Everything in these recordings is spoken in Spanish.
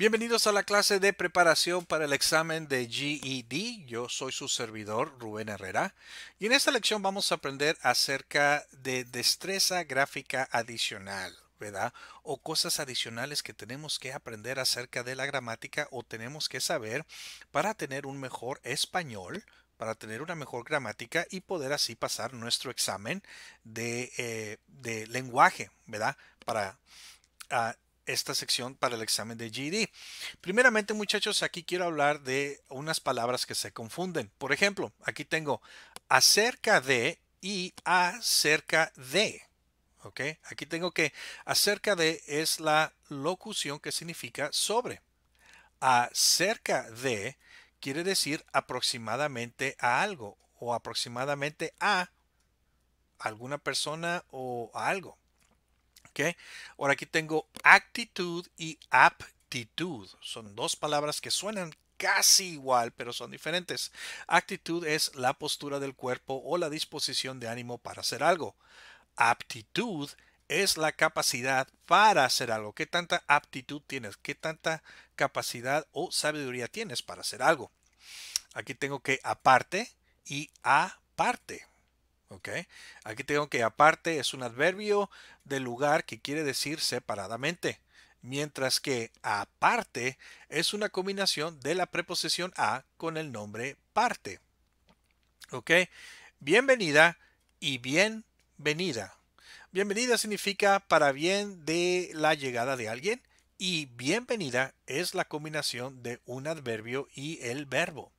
Bienvenidos a la clase de preparación para el examen de GED. Yo soy su servidor Rubén Herrera y en esta lección vamos a aprender acerca de destreza gráfica adicional, ¿verdad? O cosas adicionales que tenemos que aprender acerca de la gramática o tenemos que saber para tener un mejor español, para tener una mejor gramática y poder así pasar nuestro examen de, eh, lenguaje, ¿verdad? Para ah, esta sección para el examen de GD. E Primeramente, muchachos, aquí quiero hablar de unas palabras que se confunden. Por ejemplo, aquí tengo acerca de y acerca de. ¿Ok? Aquí tengo que acerca de es la locución que significa sobre. Acerca de quiere decir aproximadamente a algo o aproximadamente a alguna persona o a algo. ¿ok? Ahora aquí tengo actitud y aptitud. Son dos palabras que suenan casi igual, pero son diferentes. Actitud es la postura del cuerpo o la disposición de ánimo para hacer algo. Aptitud es la capacidad para hacer algo. ¿Qué tanta aptitud tienes? ¿Qué tanta capacidad o sabiduría tienes para hacer algo? Aquí tengo que aparte y aparte. Aquí tengo que aparte es un adverbio de lugar que quiere decir separadamente, mientras que aparte es una combinación de la preposición a con el nombre parte, ¿ok? Bienvenida y bienvenida. Bienvenida significa para bien de la llegada de alguien y bienvenida es la combinación de un adverbio y el verbo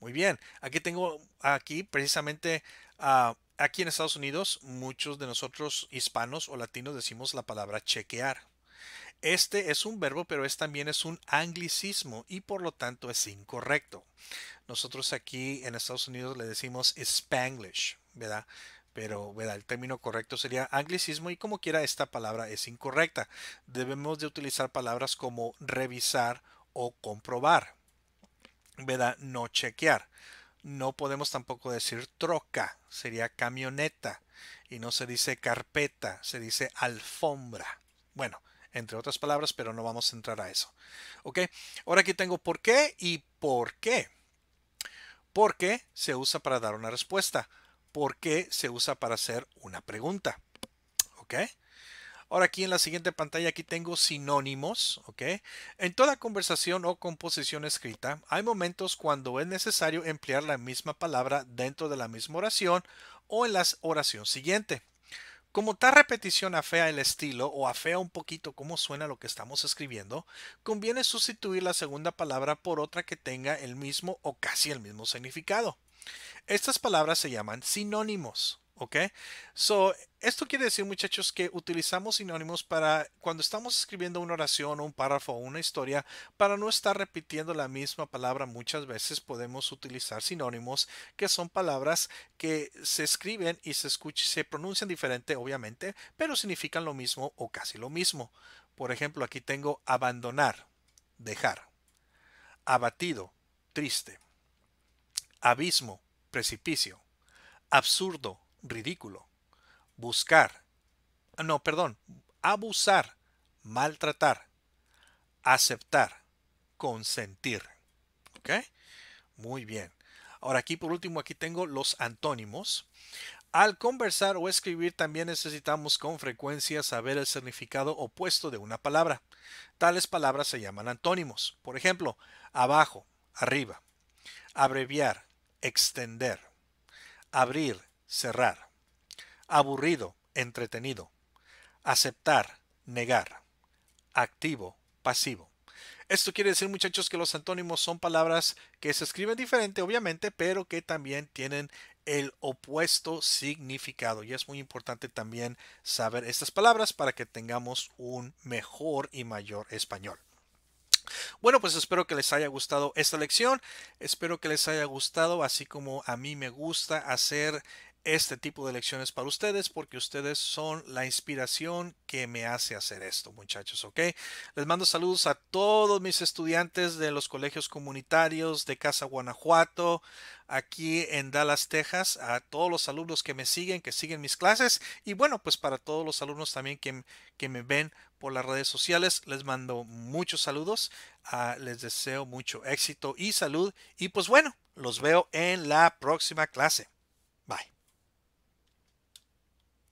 muy bien. Aquí tengo, aquí precisamente, ah, aquí en Estados Unidos, muchos de nosotros hispanos o latinos decimos la palabra chequear. Este es un verbo, pero es también es un anglicismo y por lo tanto es incorrecto. Nosotros aquí en Estados Unidos le decimos Spanglish, ¿verdad? Pero ¿verdad? el término correcto sería anglicismo y como quiera esta palabra es incorrecta. Debemos de utilizar palabras como revisar o comprobar. ¿verdad? No chequear. No podemos tampoco decir troca, sería camioneta. Y no se dice carpeta, se dice alfombra. Bueno, entre otras palabras, pero no vamos a entrar a eso. ¿Ok? Ahora aquí tengo por qué y por qué. ¿Por qué se usa para dar una respuesta? ¿Por qué se usa para hacer una pregunta? ¿Ok? Ahora aquí en la siguiente pantalla aquí tengo sinónimos, ¿ok? En toda conversación o composición escrita hay momentos cuando es necesario emplear la misma palabra dentro de la misma oración o en la oración siguiente. Como tal repetición afea el estilo o afea un poquito cómo suena lo que estamos escribiendo, conviene sustituir la segunda palabra por otra que tenga el mismo o casi el mismo significado. Estas palabras se llaman sinónimos. ¿Ok? So, esto quiere decir, muchachos, que utilizamos sinónimos para cuando estamos escribiendo una oración, o un párrafo o una historia, para no estar repitiendo la misma palabra muchas veces, podemos utilizar sinónimos que son palabras que se escriben y se, escucha, se pronuncian diferente, obviamente, pero significan lo mismo o casi lo mismo. Por ejemplo, aquí tengo abandonar, dejar, abatido, triste, abismo, precipicio, absurdo, ridículo, buscar, ah, no, perdón, abusar, maltratar, aceptar, consentir. ¿Ok? Muy bien. Ahora aquí por último, aquí tengo los antónimos. Al conversar o escribir también necesitamos con frecuencia saber el significado opuesto de una palabra. Tales palabras se llaman antónimos. Por ejemplo, abajo, arriba, abreviar, extender, abrir, cerrar. Aburrido, entretenido. Aceptar, negar. Activo, pasivo. Esto quiere decir, muchachos, que los antónimos son palabras que se escriben diferente, obviamente, pero que también tienen el opuesto significado. Y es muy importante también saber estas palabras para que tengamos un mejor y mayor español. Bueno, pues espero que les haya gustado esta lección, espero que les haya gustado, así como a mí me gusta hacer este tipo de lecciones para ustedes porque ustedes son la inspiración que me hace hacer esto, muchachos, ¿ok? Les mando saludos a todos mis estudiantes de los colegios comunitarios de Casa Guanajuato, aquí en Dallas, Texas, a todos los alumnos que me siguen, que siguen mis clases y bueno, pues para todos los alumnos también que, que me ven por las redes sociales, les mando muchos saludos, ah, les deseo mucho éxito y salud y pues bueno, los veo en la próxima clase.